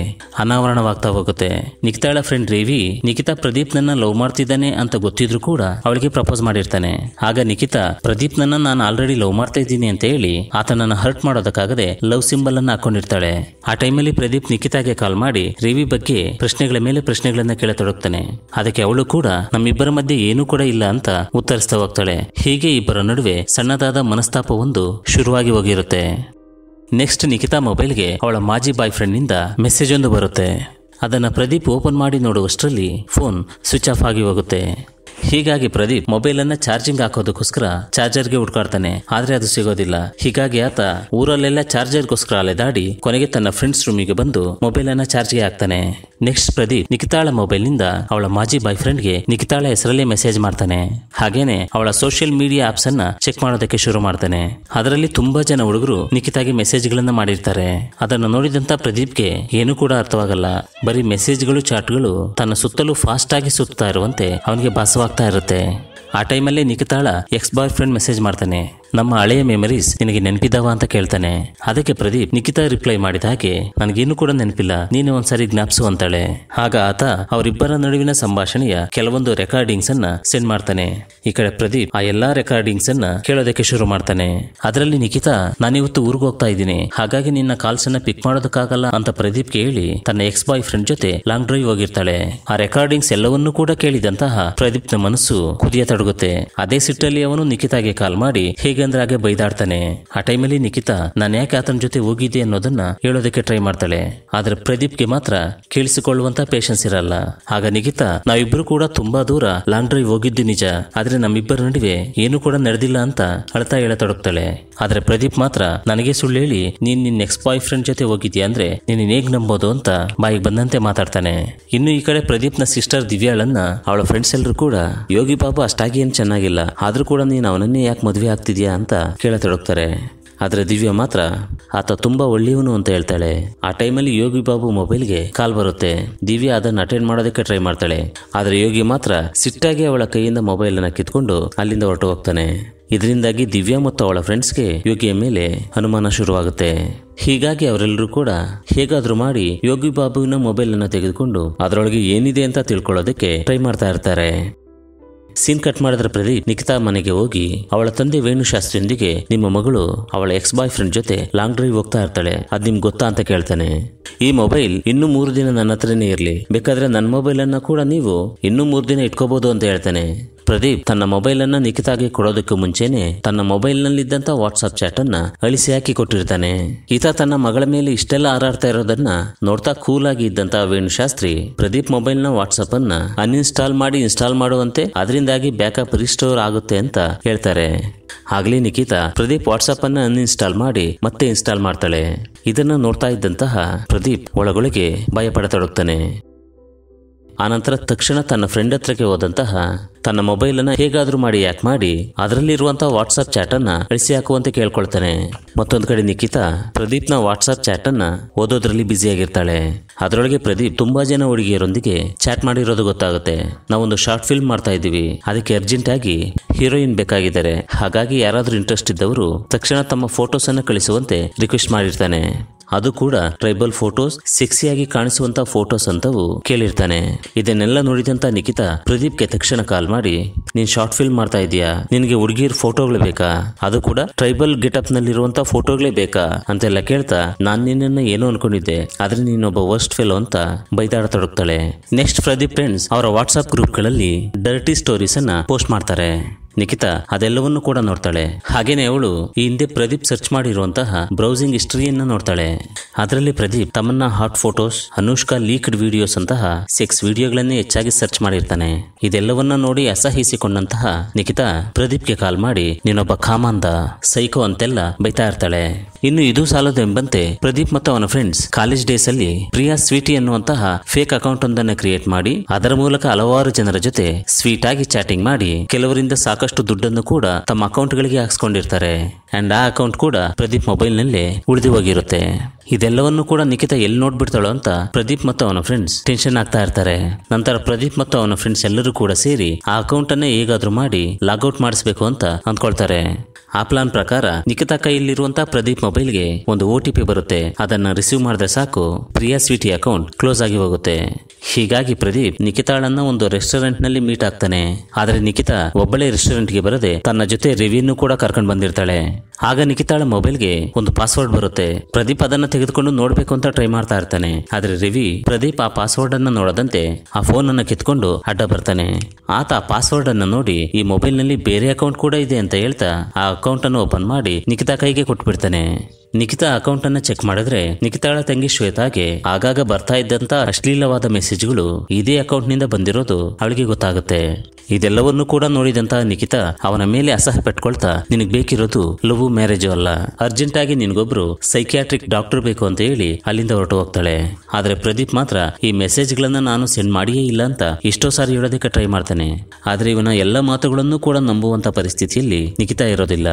ಅನಾವರಣವಾಗ್ತಾ ಹೋಗುತ್ತೆ ನಿಖಿತಾಳ ಫ್ರೆಂಡ್ ರೇವಿ ನಿಖಿತಾ ಪ್ರದೀಪ್ ನನ್ನ ಲವ್ ಮಾಡ್ತಿದ್ದಾನೆ ಅಂತ ಗೊತ್ತಿದ್ರು ಕೂಡ ಅವಳಿಗೆ ಪ್ರಪೋಸ್ ಮಾಡಿರ್ತಾನೆ ಆಗ ನಿಖಿತಾ ಪ್ರದೀಪ್ ನನ್ನ ನಾನು ಆಲ್ರೆಡಿ ಲವ್ ಮಾಡ್ತಾ ಇದ್ದೀನಿ ಅಂತ ಹೇಳಿ ಆತನನ್ನು ಹರ್ಟ್ ಮಾಡೋದಕ್ಕಾಗದೆ ಲವ್ ಸಿಂಬಲ್ ಅನ್ನ ಹಾಕೊಂಡಿರ್ತಾಳೆ ಆ ಟೈಮಲ್ಲಿ ಪ್ರದೀಪ್ ನಿಖಿತಾಗೆ ಕಾಲ್ ಮಾಡಿ ರಿವಿ ಬಗ್ಗೆ ಪ್ರಶ್ನೆಗಳ ಮೇಲೆ ಪ್ರಶ್ನೆಗಳನ್ನ ಕೇಳತೊಡಗ್ತಾನೆ ಅದಕ್ಕೆ ಅವಳು ಕೂಡ ನಮ್ಮಿಬ್ಬರ ಮಧ್ಯೆ ಏನೂ ಕೂಡ ಇಲ್ಲ ಅಂತ ಉತ್ತರಿಸ್ತಾ ಹೋಗ್ತಾಳೆ ಹೀಗೆ ಇಬ್ಬರ ನಡುವೆ ಸಣ್ಣದಾದ ಮನಸ್ತಾಪವೊಂದು ಶುರುವಾಗಿ ಹೋಗಿರುತ್ತೆ ನೆಕ್ಸ್ಟ್ ನಿಖಿತಾ ಮೊಬೈಲ್ಗೆ ಅವಳ ಮಾಜಿ ಬಾಯ್ ನಿಂದ ಮೆಸೇಜ್ ಒಂದು ಬರುತ್ತೆ ಅದನ್ನ ಪ್ರದೀಪ್ ಓಪನ್ ಮಾಡಿ ನೋಡುವಷ್ಟರಲ್ಲಿ ಫೋನ್ ಸ್ವಿಚ್ ಆಫ್ ಆಗಿ ಹೋಗುತ್ತೆ ಹೀಗಾಗಿ ಪ್ರದೀಪ್ ಮೊಬೈಲ್ ಅನ್ನ ಚಾರ್ಜಿಂಗ್ ಹಾಕೋದಕ್ಕೋಸ್ಕರ ಚಾರ್ಜರ್ ಗೆ ಹುಡ್ಕಾಡ್ತಾನೆ ಆದ್ರೆ ಅದು ಸಿಗೋದಿಲ್ಲ ಹೀಗಾಗಿ ಆತ ಊರಲ್ಲೆಲ್ಲ ಚಾರ್ಜರ್ಗೋಸ್ಕರ ಅಲೆದಾಡಿ ಕೊನೆಗೆ ತನ್ನ ಫ್ರೆಂಡ್ಸ್ ರೂಮಿಗೆ ಬಂದು ಮೊಬೈಲ್ ಅನ್ನ ಚಾರ್ಜ್ಗೆ ಹಾಕ್ತಾನೆ ನೆಕ್ಸ್ಟ್ ಪ್ರದೀಪ್ ನಿಖಿತಾಳ ಮೊಬೈಲ್ ಅವಳ ಮಾಜಿ ಬಾಯ್ ಫ್ರೆಂಡ್ಗೆ ಗೆ ನಿಖಿತಾಳ ಹೆಸರಲ್ಲೇ ಮೆಸೇಜ್ ಮಾಡ್ತಾನೆ ಹಾಗೇನೆ ಅವಳ ಸೋಷಿಯಲ್ ಮೀಡಿಯಾ ಆಪ್ಸ್ ಅನ್ನ ಚೆಕ್ ಮಾಡೋದಕ್ಕೆ ಶುರು ಮಾಡ್ತಾನೆ ಅದರಲ್ಲಿ ತುಂಬಾ ಜನ ಹುಡುಗರು ನಿಖಿತಾಗೆ ಮೆಸೇಜ್ ಮಾಡಿರ್ತಾರೆ ಅದನ್ನು ನೋಡಿದಂತ ಪ್ರದೀಪ್ಗೆ ಏನು ಕೂಡ ಅರ್ಥವಾಗಲ್ಲ ಬರೀ ಮೆಸೇಜ್ಗಳು ಚಾಟ್ಗಳು ತನ್ನ ಸುತ್ತಲೂ ಫಾಸ್ಟ್ ಆಗಿ ಸುತ್ತಾ ಇರುವಂತೆ ಅವನಿಗೆ ಭಾಸವಾಗ್ತಾ ಇರುತ್ತೆ ಆ ಟೈಮಲ್ಲಿ ನಿಖಿತಾಳ ಎಕ್ಸ್ ಬಾಯ್ ಫ್ರೆಂಡ್ ಮೆಸೇಜ್ ಮಾಡ್ತಾನೆ ನಮ್ಮ ಹಳೆಯ ಮೆಮರೀಸ್ ನಿನಗೆ ನೆನಪಿದಾವ ಅಂತ ಕೇಳ್ತಾನೆ ಅದಕ್ಕೆ ಪ್ರದೀಪ್ ನಿಖಿತಾ ರಿಪ್ಲೈ ಮಾಡಿದ ಹಾಗೆ ನನಗೇನು ಕೂಡ ನೆನಪಿಲ್ಲ ನೀನು ಒಂದ್ಸರಿ ಜ್ಞಾಪಿಸು ಅಂತಾಳೆ ಆಗ ಆತ ಅವರಿಬ್ಬರ ನಡುವಿನ ಸಂಭಾಷಣೆಯ ಕೆಲವೊಂದು ರೆಕಾರ್ಡಿಂಗ್ಸ್ ಅನ್ನ ಸೆಂಡ್ ಮಾಡ್ತಾನೆ ಈ ಕಡೆ ಪ್ರದೀಪ್ ಆ ಎಲ್ಲಾ ರೆಕಾರ್ಡಿಂಗ್ಸ್ ಅನ್ನ ಕೇಳೋದಕ್ಕೆ ಶುರು ಮಾಡ್ತಾನೆ ಅದರಲ್ಲಿ ನಿಖಿತಾ ನಾನಿವತ್ತು ಊರಿಗೆ ಹೋಗ್ತಾ ಇದ್ದೀನಿ ಹಾಗಾಗಿ ನಿನ್ನ ಕಾಲ್ಸ್ ಅನ್ನ ಪಿಕ್ ಮಾಡೋದಕ್ಕಾಗಲ್ಲ ಅಂತ ಪ್ರದೀಪ್ ಹೇಳಿ ತನ್ನ ಎಕ್ಸ್ ಬಾಯ್ ಫ್ರೆಂಡ್ ಜೊತೆ ಲಾಂಗ್ ಡ್ರೈವ್ ಹೋಗಿರ್ತಾಳೆ ಆ ರೆಕಾರ್ಡಿಂಗ್ಸ್ ಎಲ್ಲವನ್ನೂ ಕೂಡ ಕೇಳಿದಂತಹ ಪ್ರದೀಪ್ನ ಮನಸ್ಸು ಕುದಿಯ ತಡಗುತ್ತೆ ಅದೇ ಸಿಟ್ಟಲ್ಲಿ ಅವನು ನಿಖಿತಾಗೆ ಕಾಲ್ ಮಾಡಿ ಹೇಗೆ ಹಾಗೆ ಅಂದ್ರೆ ಬೈದಾಡ್ತಾನೆ ಆ ಟೈಮಲ್ಲಿ ನಿಖಿತಾ ನಾನು ಯಾಕೆ ಆತನ ಜೊತೆ ಹೋಗಿದ್ದೆ ಅನ್ನೋದನ್ನ ಹೇಳೋದಕ್ಕೆ ಟ್ರೈ ಮಾಡ್ತಾಳೆ ಆದ್ರೆ ಪ್ರದೀಪ್ಗೆ ಮಾತ್ರ ಕೇಳಿಸಿಕೊಳ್ಳುವಂತ ಪೇಷನ್ಸ್ ಇರಲ್ಲ ಆಗ ನಿಖಿತಾ ನಾವಿಬ್ರು ಕೂಡ ತುಂಬಾ ದೂರ ಲಾಂಗ್ ಡ್ರೈವ್ ಹೋಗಿದ್ದು ನಿಜ ಆದ್ರೆ ನಮ್ಮಿಬ್ಬರ ನಡುವೆ ಏನು ಕೂಡ ನಡೆದಿಲ್ಲ ಅಂತ ಅಳ್ತಾ ಹೇಳತೊಡಗ್ತಾಳೆ ಆದ್ರೆ ಪ್ರದೀಪ್ ಮಾತ್ರ ನನಗೆ ಸುಳ್ಳು ಹೇಳಿ ನೀನ್ ನಿನ್ ನೆಕ್ಸ್ಟ್ ಬಾಯ್ ಫ್ರೆಂಡ್ ಜೊತೆ ಹೋಗಿದ್ಯಾ ಅಂದ್ರೆ ನೀನ್ ಹೇಗ್ ನಂಬೋದು ಅಂತ ಬಾಯಿಗೆ ಬಂದಂತೆ ಮಾತಾಡ್ತಾನೆ ಇನ್ನು ಈ ಕಡೆ ಪ್ರದೀಪ್ ನ ಸಿಸ್ಟರ್ ದಿವ್ಯಾಳನ್ನ ಅವಳ ಫ್ರೆಂಡ್ಸ್ ಎಲ್ಲರೂ ಕೂಡ ಯೋಗಿ ಬಾಬು ಅಷ್ಟಾಗಿ ಏನ್ ಚೆನ್ನಾಗಿಲ್ಲ ಆದ್ರೂ ಕೂಡ ನೀನ್ ಅವನನ್ನೇ ಯಾಕೆ ಮದ್ವೆ ಆಗ್ತಿದ್ಯಾ ಅಂತ ಕೇಳತೊಡಗ್ತಾರೆ ಆದರೆ ದಿವ್ಯ ಮಾತ್ರ ಆತ ತುಂಬಾ ಒಳ್ಳೆಯವನು ಅಂತ ಹೇಳ್ತಾಳೆ ಆ ಟೈಮಲ್ಲಿ ಯೋಗಿ ಬಾಬು ಮೊಬೈಲ್ಗೆ ಕಾಲ್ ಬರುತ್ತೆ ದಿವ್ಯ ಅದನ್ನು ಅಟೆಂಡ್ ಮಾಡೋದಕ್ಕೆ ಟ್ರೈ ಮಾಡ್ತಾಳೆ ಆದರೆ ಯೋಗಿ ಮಾತ್ರ ಸಿಟ್ಟಾಗಿ ಅವಳ ಕೈಯಿಂದ ಮೊಬೈಲ್ ಅನ್ನ ಕಿತ್ಕೊಂಡು ಅಲ್ಲಿಂದ ಹೊರಟು ಹೋಗ್ತಾನೆ ಇದರಿಂದಾಗಿ ದಿವ್ಯಾ ಮತ್ತು ಅವಳ ಫ್ರೆಂಡ್ಸ್ಗೆ ಯೋಗಿಯ ಮೇಲೆ ಅನುಮಾನ ಶುರುವಾಗುತ್ತೆ ಹೀಗಾಗಿ ಅವರೆಲ್ಲರೂ ಕೂಡ ಹೇಗಾದ್ರೂ ಮಾಡಿ ಯೋಗಿ ಬಾಬುವಿನ ಮೊಬೈಲ್ ಅನ್ನು ತೆಗೆದುಕೊಂಡು ಅದರೊಳಗೆ ಏನಿದೆ ಅಂತ ತಿಳ್ಕೊಳ್ಳೋದಕ್ಕೆ ಟ್ರೈ ಮಾಡ್ತಾ ಇರ್ತಾರೆ ಸೀನ್ ಕಟ್ ಮಾಡಿದ್ರ ಪ್ರದೀಪ್ ನಿಖಿತಾ ಮನೆಗೆ ಹೋಗಿ ಅವಳ ತಂದೆ ಶಾಸ್ತ್ರಿಯೊಂದಿಗೆ ನಿಮ್ಮ ಮಗಳು ಅವಳ ಎಕ್ಸ್ ಬಾಯ್ ಫ್ರೆಂಡ್ ಜೊತೆ ಲಾಂಗ್ ಡ್ರೈವ್ ಹೋಗ್ತಾ ಇರ್ತಾಳೆ ಅದ್ ನಿಮ್ಗೆ ಗೊತ್ತಾ ಅಂತ ಕೇಳ್ತಾನೆ ಈ ಮೊಬೈಲ್ ಇನ್ನೂ ಮೂರು ದಿನ ನನ್ನ ಹತ್ರನೇ ಇರಲಿ ಬೇಕಾದ್ರೆ ನನ್ನ ಮೊಬೈಲ್ ಅನ್ನ ಕೂಡ ನೀವು ಇನ್ನೂ ಮೂರು ದಿನ ಇಟ್ಕೋಬಹುದು ಅಂತ ಹೇಳ್ತಾನೆ ಪ್ರದೀಪ್ ತನ್ನ ಮೊಬೈಲ್ ಅನ್ನ ನಿಖಿತಾಗೆ ಕೊಡೋದಕ್ಕೂ ಮುಂಚೆನೆ ತನ್ನ ಮೊಬೈಲ್ ನಲ್ಲಿದ್ದಂತ ವಾಟ್ಸ್ಆಪ್ ಚಾಟ್ ಅನ್ನ ಅಳಿಸಿ ಹಾಕಿ ಕೊಟ್ಟಿರ್ತಾನೆ ಈತ ತನ್ನ ಮಗಳ ಮೇಲೆ ಇಷ್ಟೆಲ್ಲ ಹಾರಾಡ್ತಾ ಇರೋದನ್ನ ನೋಡ್ತಾ ಕೂಲ್ ಆಗಿ ಇದ್ದಂತ ವೇಣುಶಾಸ್ತ್ರಿ ಪ್ರದೀಪ್ ಮೊಬೈಲ್ ನ ವಾಟ್ಸ್ಆಪ್ ಅನ್ನ ಅನ್ಇನ್ಸ್ಟಾಲ್ ಮಾಡಿ ಇನ್ಸ್ಟಾಲ್ ಮಾಡುವಂತೆ ಅದರಿಂದಾಗಿ ಬ್ಯಾಕಪ್ ರಿಸ್ಟೋರ್ ಆಗುತ್ತೆ ಅಂತ ಹೇಳ್ತಾರೆ ಆಗ್ಲಿ ನಿಖಿತಾ ಪ್ರದೀಪ್ ವಾಟ್ಸ್ಆಪ್ ಅನ್ನ ಅನ್ಇನ್ಸ್ಟಾಲ್ ಮಾಡಿ ಮತ್ತೆ ಇನ್ಸ್ಟಾಲ್ ಮಾಡ್ತಾಳೆ ಇದನ್ನ ನೋಡ್ತಾ ಇದ್ದಂತಹ ಪ್ರದೀಪ್ ಒಳಗೊಳಗೆ ಭಯ ಆನಂತರ ತಕ್ಷಣ ತನ್ನ ಫ್ರೆಂಡ್ ಹತ್ರಕ್ಕೆ ಹೋದಂತಹ ತನ್ನ ಮೊಬೈಲ್ ಅನ್ನ ಹೇಗಾದ್ರೂ ಮಾಡಿ ಯಾಕ್ ಮಾಡಿ ಇರುವಂತ ವಾಟ್ಸ್ಆಪ್ ಚಾಟ್ ಅನ್ನ ಅಳಿಸಿ ಹಾಕುವಂತೆ ಕೇಳ್ಕೊಳ್ತಾನೆ ಮತ್ತೊಂದು ಕಡೆ ನಿಖಿತಾ ಪ್ರದೀಪ್ ನ ವಾಟ್ಸ್ಆಪ್ ಚಾಟ್ ಅನ್ನ ಓದೋದ್ರಲ್ಲಿ ಆಗಿರ್ತಾಳೆ ಅದರೊಳಗೆ ಪ್ರದೀಪ್ ತುಂಬಾ ಜನ ಹುಡುಗಿಯರೊಂದಿಗೆ ಚಾಟ್ ಮಾಡಿರೋದು ಗೊತ್ತಾಗುತ್ತೆ ನಾವೊಂದು ಶಾರ್ಟ್ ಫಿಲ್ಮ್ ಮಾಡ್ತಾ ಇದೀವಿ ಅದಕ್ಕೆ ಅರ್ಜೆಂಟ್ ಆಗಿ ಹೀರೋಯಿನ್ ಬೇಕಾಗಿದ್ದಾರೆ ಹಾಗಾಗಿ ಯಾರಾದ್ರೂ ಇಂಟ್ರೆಸ್ಟ್ ಇದ್ದವರು ತಕ್ಷಣ ತಮ್ಮ ಫೋಟೋಸ್ ಅನ್ನ ಕಳಿಸುವಂತೆ ರಿಕ್ವೆಸ್ಟ್ ಮಾಡಿರ್ತಾನೆ ಅದು ಕೂಡ ಟ್ರೈಬಲ್ ಫೋಟೋಸ್ ಸೆಕ್ಸಿಯಾಗಿ ಕಾಣಿಸುವಂತ ಫೋಟೋಸ್ ಅಂತವು ಕೇಳಿರ್ತಾನೆ ಇದನ್ನೆಲ್ಲ ನೋಡಿದಂತ ನಿಖಿತಾ ಪ್ರದೀಪ್ಗೆ ತಕ್ಷಣ ಕಾಲ್ ಮಾಡಿ ನೀನ್ ಶಾರ್ಟ್ ಫಿಲ್ಮ್ ಮಾಡ್ತಾ ಇದೀಯಾ ನಿನ್ಗೆ ಹುಡುಗಿರ್ ಫೋಟೋಗಳು ಬೇಕಾ ಅದು ಕೂಡ ಟ್ರೈಬಲ್ ನಲ್ಲಿ ನಲ್ಲಿರುವಂತ ಫೋಟೋಗಳೇ ಬೇಕಾ ಅಂತೆಲ್ಲ ಕೇಳ್ತಾ ನಾನ್ ನಿನ್ನ ಏನೋ ಅನ್ಕೊಂಡಿದ್ದೆ ಆದ್ರೆ ನೀನೊಬ್ಬ ವರ್ಸ್ಟ್ ಫೆಲೋ ಅಂತ ಬೈದಾಡ ತೊಡಗ್ತಾಳೆ ನೆಕ್ಸ್ಟ್ ಪ್ರದೀಪ್ ಫ್ರೆಂಡ್ಸ್ ಅವರ ವಾಟ್ಸ್ಆಪ್ ಗ್ರೂಪ್ ಗಳಲ್ಲಿ ಡರ್ಟಿ ಸ್ಟೋರೀಸ್ ಅನ್ನ ಪೋಸ್ಟ್ ಮಾಡ್ತಾರೆ ನಿಖಿತಾ ಅದೆಲ್ಲವನ್ನೂ ಕೂಡ ನೋಡ್ತಾಳೆ ಹಾಗೇನೆ ಅವಳು ಈ ಹಿಂದೆ ಪ್ರದೀಪ್ ಸರ್ಚ್ ಮಾಡಿರುವಂತಹ ಬ್ರೌಸಿಂಗ್ ಹಿಸ್ಟರಿಯನ್ನ ನೋಡ್ತಾಳೆ ಅದರಲ್ಲಿ ಪ್ರದೀಪ್ ತಮ್ಮನ್ನ hot photos Anushka leaked videos ಅಂತಹ ಸೆಕ್ಸ್ ವಿಡಿಯೋಗಳನ್ನೇ ಹೆಚ್ಚಾಗಿ ಸರ್ಚ್ ಮಾಡಿರ್ತಾನೆ ಇದೆಲ್ಲವನ್ನ ನೋಡಿ ಅಸಹಿಸಿಕೊಂಡಂತಹ ನಿಖಿತಾ ಪ್ರದೀಪ್ಗೆ ಕಾಲ್ ಮಾಡಿ ನೀನೊಬ್ಬ ಕಾಮಾಂದ ಸೈಕೋ ಅಂತೆಲ್ಲ ಬೈತಾ ಇರ್ತಾಳೆ ಇನ್ನು ಇದು ಸಾಲದು ಎಂಬಂತೆ ಪ್ರದೀಪ್ ಮತ್ತು ಅವನ ಫ್ರೆಂಡ್ಸ್ ಕಾಲೇಜ್ ಡೇಸ್ ಅಲ್ಲಿ ಪ್ರಿಯಾ ಸ್ವೀಟಿ ಎನ್ನುವಂತಹ ಫೇಕ್ ಅಕೌಂಟ್ ಒಂದನ್ನು ಕ್ರಿಯೇಟ್ ಮಾಡಿ ಅದರ ಮೂಲಕ ಹಲವಾರು ಜನರ ಜೊತೆ ಸ್ವೀಟ್ ಆಗಿ ಚಾಟಿಂಗ್ ಮಾಡಿ ಕೆಲವರಿಂದ ಸಾಕಷ್ಟು ಸಾಕಷ್ಟು ದುಡ್ಡನ್ನು ಕೂಡ ತಮ್ಮ ಅಕೌಂಟ್ಗಳಿಗೆ ಹಾಕ್ಸ್ಕೊಂಡಿರ್ತಾರೆ ಅಂಡ್ ಆ ಅಕೌಂಟ್ ಕೂಡ ಪ್ರದೀಪ್ ಮೊಬೈಲ್ನಲ್ಲಿ ಉಳಿದು ಹೋಗಿರುತ್ತೆ ಇದೆಲ್ಲವನ್ನು ಕೂಡ ನಿಖಿತ ಎಲ್ಲಿ ನೋಡ್ಬಿಡ್ತಾಳೋ ಅಂತ ಪ್ರದೀಪ್ ಮತ್ತು ಅವನ ಫ್ರೆಂಡ್ಸ್ ಟೆನ್ಷನ್ ಆಗ್ತಾ ಇರ್ತಾರೆ ನಂತರ ಪ್ರದೀಪ್ ಮತ್ತು ಅವನ ಫ್ರೆಂಡ್ಸ್ ಎಲ್ಲರೂ ಕೂಡ ಸೇರಿ ಆ ಅಕೌಂಟ್ ಅನ್ನೇ ಹೇಗಾದ್ರೂ ಮಾಡಿ ಲಾಗೌಟ್ ಮಾಡಿಸ್ಬೇಕು ಅಂತ ಅಂದ್ಕೊಳ್ತಾರೆ ಆ ಪ್ಲಾನ್ ಪ್ರಕಾರ ನಿಖಿತ ಕೈಯಲ್ಲಿರುವಂತಹ ಪ್ರದೀಪ್ ಮೊಬೈಲ್ಗೆ ಒಂದು ಓ ಟಿ ಪಿ ಬರುತ್ತೆ ಅದನ್ನ ರಿಸೀವ್ ಮಾಡಿದ್ರೆ ಸಾಕು ಪ್ರಿಯಾ ಸ್ವೀಟಿ ಅಕೌಂಟ್ ಕ್ಲೋಸ್ ಆಗಿ ಹೋಗುತ್ತೆ ಹೀಗಾಗಿ ಪ್ರದೀಪ್ ನಿಖಿತಾಳನ್ನ ಒಂದು ರೆಸ್ಟೋರೆಂಟ್ ನಲ್ಲಿ ಮೀಟ್ ಆಗ್ತಾನೆ ಆದರೆ ನಿಖಿತಾ ಒಬ್ಬಳೇ ರೆಸ್ಟೋರೆಂಟ್ ಬರದೆ ತನ್ನ ಜೊತೆ ರಿವಿನ್ನು ಕೂಡ ಕರ್ಕೊಂಡು ಬಂದಿರ್ತಾಳೆ ಆಗ ನಿಖಿತಾಳ ಮೊಬೈಲ್ಗೆ ಒಂದು ಪಾಸ್ವರ್ಡ್ ಬರುತ್ತೆ ಪ್ರದೀಪ್ ಅದನ್ನ ತೆಗೆದುಕೊಂಡು ನೋಡ್ಬೇಕು ಅಂತ ಟ್ರೈ ಮಾಡ್ತಾ ಇರ್ತಾನೆ ಆದ್ರೆ ರವಿ ಪ್ರದೀಪ್ ಆ ಪಾಸ್ವರ್ಡ್ ಅನ್ನ ನೋಡದಂತೆ ಆ ಫೋನ್ ಅನ್ನ ಕಿತ್ಕೊಂಡು ಅಡ್ಡ ಬರ್ತಾನೆ ಆತ ಆ ಪಾಸ್ವರ್ಡ್ ಅನ್ನ ನೋಡಿ ಈ ಮೊಬೈಲ್ ನಲ್ಲಿ ಬೇರೆ ಅಕೌಂಟ್ ಕೂಡ ಇದೆ ಅಂತ ಹೇಳ್ತಾ ಆ ಅಕೌಂಟ್ ಅನ್ನು ಓಪನ್ ಮಾಡಿ ನಿಖಿತಾ ಕೈಗೆ ಕೊಟ್ಬಿಡ್ತಾನೆ ನಿಖಿತಾ ಅಕೌಂಟ್ ಅನ್ನ ಚೆಕ್ ಮಾಡಿದ್ರೆ ನಿಖಿತಾಳ ತಂಗಿ ಶ್ವೇತಾಗೆ ಆಗಾಗ ಬರ್ತಾ ಇದ್ದಂತ ಅಶ್ಲೀಲವಾದ ಮೆಸೇಜ್ಗಳು ಇದೇ ಅಕೌಂಟ್ ನಿಂದ ಬಂದಿರೋದು ಅವಳಿಗೆ ಗೊತ್ತಾಗುತ್ತೆ ಇದೆಲ್ಲವನ್ನೂ ಕೂಡ ನೋಡಿದಂತ ನಿಖಿತಾ ಅವನ ಮೇಲೆ ಅಸಹ ಪೆಟ್ಕೊಳ್ತಾ ನಿನಗೆ ಬೇಕಿರೋದು ಲವ್ ಮ್ಯಾರೇಜು ಅಲ್ಲ ಅರ್ಜೆಂಟ್ ಆಗಿ ನಿನ್ಗೊಬ್ರು ಸೈಕ್ಯಾಟ್ರಿಕ್ ಡಾಕ್ಟರ್ ಬೇಕು ಅಂತ ಹೇಳಿ ಅಲ್ಲಿಂದ ಹೊರಟು ಹೋಗ್ತಾಳೆ ಆದ್ರೆ ಪ್ರದೀಪ್ ಮಾತ್ರ ಈ ಮೆಸೇಜ್ಗಳನ್ನು ನಾನು ಸೆಂಡ್ ಮಾಡಿಯೇ ಇಲ್ಲ ಅಂತ ಇಷ್ಟೋ ಸಾರಿ ಹೇಳೋದಕ್ಕೆ ಟ್ರೈ ಮಾಡ್ತಾನೆ ಆದ್ರೆ ಇವನ ಎಲ್ಲ ಮಾತುಗಳನ್ನು ಕೂಡ ನಂಬುವಂತ ಪರಿಸ್ಥಿತಿಯಲ್ಲಿ ನಿಖಿತಾ ಇರೋದಿಲ್ಲ